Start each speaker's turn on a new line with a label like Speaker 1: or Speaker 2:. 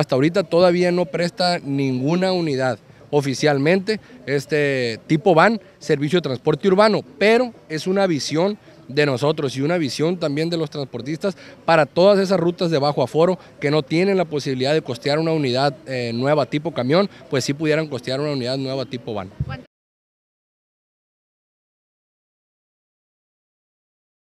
Speaker 1: hasta ahorita todavía no presta ninguna unidad oficialmente, este tipo van, servicio de transporte urbano, pero es una visión de nosotros y una visión también de los transportistas para todas esas rutas de bajo aforo que no tienen la posibilidad de costear una unidad eh, nueva tipo camión, pues sí pudieran costear una unidad nueva
Speaker 2: tipo van.